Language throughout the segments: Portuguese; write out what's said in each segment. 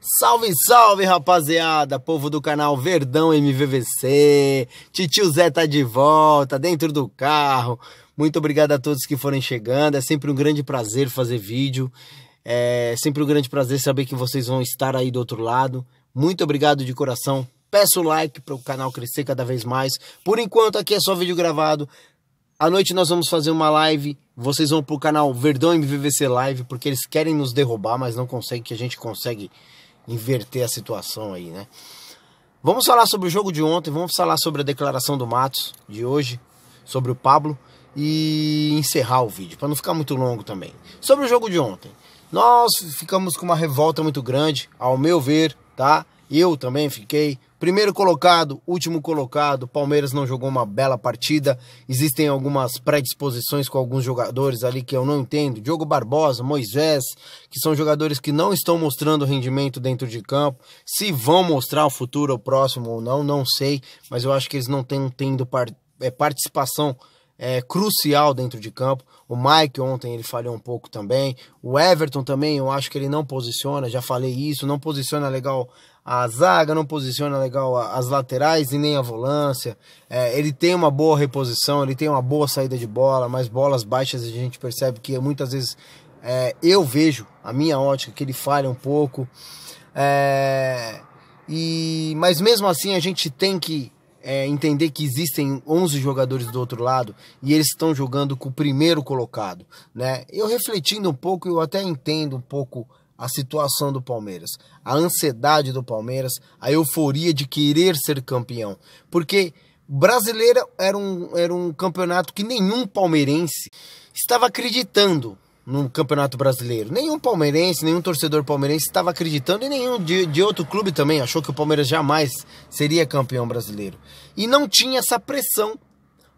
Salve, salve, rapaziada! Povo do canal Verdão MVVC. Titio Zé tá de volta, dentro do carro. Muito obrigado a todos que forem chegando. É sempre um grande prazer fazer vídeo. É sempre um grande prazer saber que vocês vão estar aí do outro lado. Muito obrigado de coração. Peço like para o canal crescer cada vez mais. Por enquanto, aqui é só vídeo gravado. À noite nós vamos fazer uma live. Vocês vão pro canal Verdão MVVC Live, porque eles querem nos derrubar, mas não conseguem, que a gente consegue inverter a situação aí, né? Vamos falar sobre o jogo de ontem, vamos falar sobre a declaração do Matos de hoje, sobre o Pablo e encerrar o vídeo, para não ficar muito longo também. Sobre o jogo de ontem, nós ficamos com uma revolta muito grande, ao meu ver, tá? Eu também fiquei Primeiro colocado, último colocado, Palmeiras não jogou uma bela partida. Existem algumas predisposições com alguns jogadores ali que eu não entendo. Diogo Barbosa, Moisés, que são jogadores que não estão mostrando rendimento dentro de campo. Se vão mostrar o futuro, o próximo ou não, não sei. Mas eu acho que eles não têm tendo é, participação é, crucial dentro de campo. O Mike ontem ele falhou um pouco também. O Everton também, eu acho que ele não posiciona, já falei isso, não posiciona legal a zaga, não posiciona legal as laterais e nem a volância. É, ele tem uma boa reposição, ele tem uma boa saída de bola, mas bolas baixas a gente percebe que muitas vezes é, eu vejo, a minha ótica, que ele falha um pouco. É, e, mas mesmo assim a gente tem que é, entender que existem 11 jogadores do outro lado e eles estão jogando com o primeiro colocado, né? Eu refletindo um pouco, eu até entendo um pouco a situação do Palmeiras, a ansiedade do Palmeiras, a euforia de querer ser campeão. Porque brasileira era um, era um campeonato que nenhum palmeirense estava acreditando no Campeonato Brasileiro. Nenhum palmeirense, nenhum torcedor palmeirense estava acreditando e nenhum de, de outro clube também achou que o Palmeiras jamais seria campeão brasileiro. E não tinha essa pressão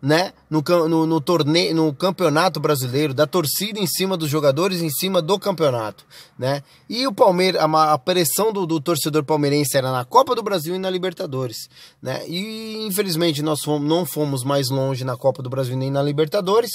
né, no, no, no, torneio, no campeonato brasileiro, da torcida em cima dos jogadores, em cima do campeonato, né? E o Palmeiras, a, a pressão do, do, torcedor palmeirense era na Copa do Brasil e na Libertadores, né? E infelizmente nós fomos, não fomos mais longe na Copa do Brasil nem na Libertadores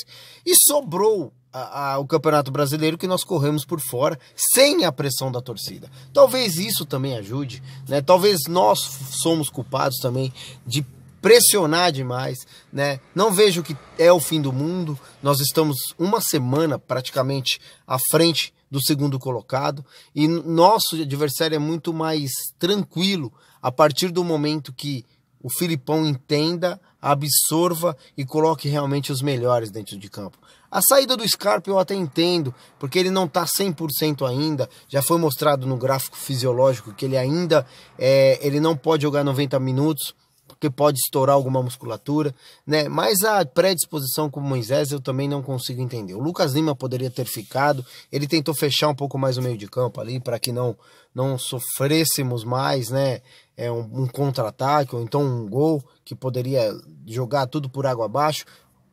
e sobrou a, a, o Campeonato Brasileiro que nós corremos por fora sem a pressão da torcida. Talvez isso também ajude, né? Talvez nós somos culpados também de pressionar demais, né? Não vejo que é o fim do mundo. Nós estamos uma semana praticamente à frente do segundo colocado e nosso adversário é muito mais tranquilo a partir do momento que o Filipão entenda, absorva e coloque realmente os melhores dentro de campo. A saída do Scarpa eu até entendo, porque ele não está 100% ainda, já foi mostrado no gráfico fisiológico que ele ainda é, ele não pode jogar 90 minutos, porque pode estourar alguma musculatura, né? Mas a predisposição com o Moisés eu também não consigo entender. O Lucas Lima poderia ter ficado, ele tentou fechar um pouco mais o meio de campo ali para que não não sofrêssemos mais, né? É um, um contra-ataque ou então um gol que poderia jogar tudo por água abaixo.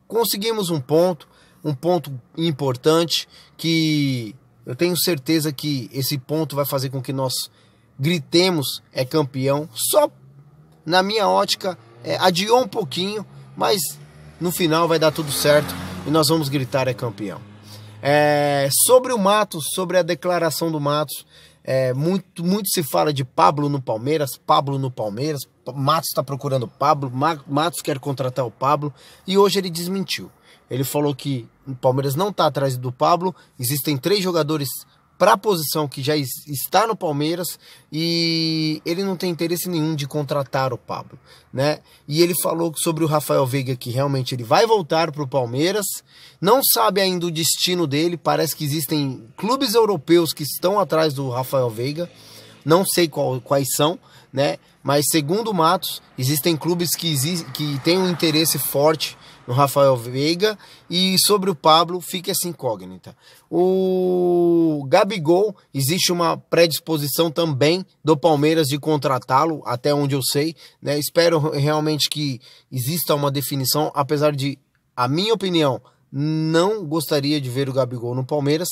Conseguimos um ponto, um ponto importante que eu tenho certeza que esse ponto vai fazer com que nós gritemos é campeão só na minha ótica, é, adiou um pouquinho, mas no final vai dar tudo certo e nós vamos gritar é campeão. É, sobre o Matos, sobre a declaração do Matos, é, muito, muito se fala de Pablo no Palmeiras, Pablo no Palmeiras, Matos está procurando Pablo, Matos quer contratar o Pablo e hoje ele desmentiu. Ele falou que o Palmeiras não está atrás do Pablo, existem três jogadores para a posição que já está no Palmeiras e ele não tem interesse nenhum de contratar o Pablo, né? E ele falou sobre o Rafael Veiga que realmente ele vai voltar para o Palmeiras, não sabe ainda o destino dele, parece que existem clubes europeus que estão atrás do Rafael Veiga, não sei qual, quais são, né? Mas segundo Matos, existem clubes que, que têm um interesse forte no Rafael Veiga e sobre o Pablo fica essa incógnita. O Gabigol, existe uma predisposição também do Palmeiras de contratá-lo, até onde eu sei. Né? Espero realmente que exista uma definição, apesar de, a minha opinião, não gostaria de ver o Gabigol no Palmeiras,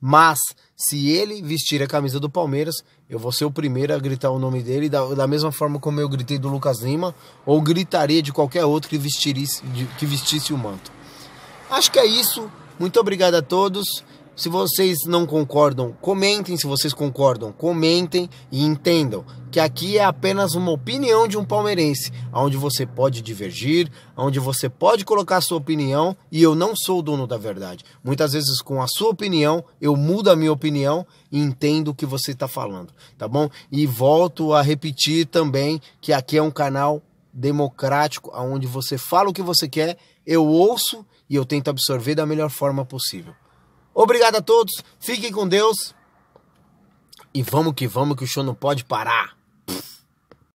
mas se ele vestir a camisa do Palmeiras, eu vou ser o primeiro a gritar o nome dele da, da mesma forma como eu gritei do Lucas Lima, ou gritaria de qualquer outro que, vestirisse, que vestisse o manto. Acho que é isso. Muito obrigado a todos. Se vocês não concordam, comentem. Se vocês concordam, comentem e entendam que aqui é apenas uma opinião de um palmeirense, onde você pode divergir, onde você pode colocar a sua opinião e eu não sou o dono da verdade. Muitas vezes, com a sua opinião, eu mudo a minha opinião e entendo o que você está falando, tá bom? E volto a repetir também que aqui é um canal democrático, onde você fala o que você quer, eu ouço e eu tento absorver da melhor forma possível. Obrigado a todos, fiquem com Deus. E vamos que vamos, que o show não pode parar.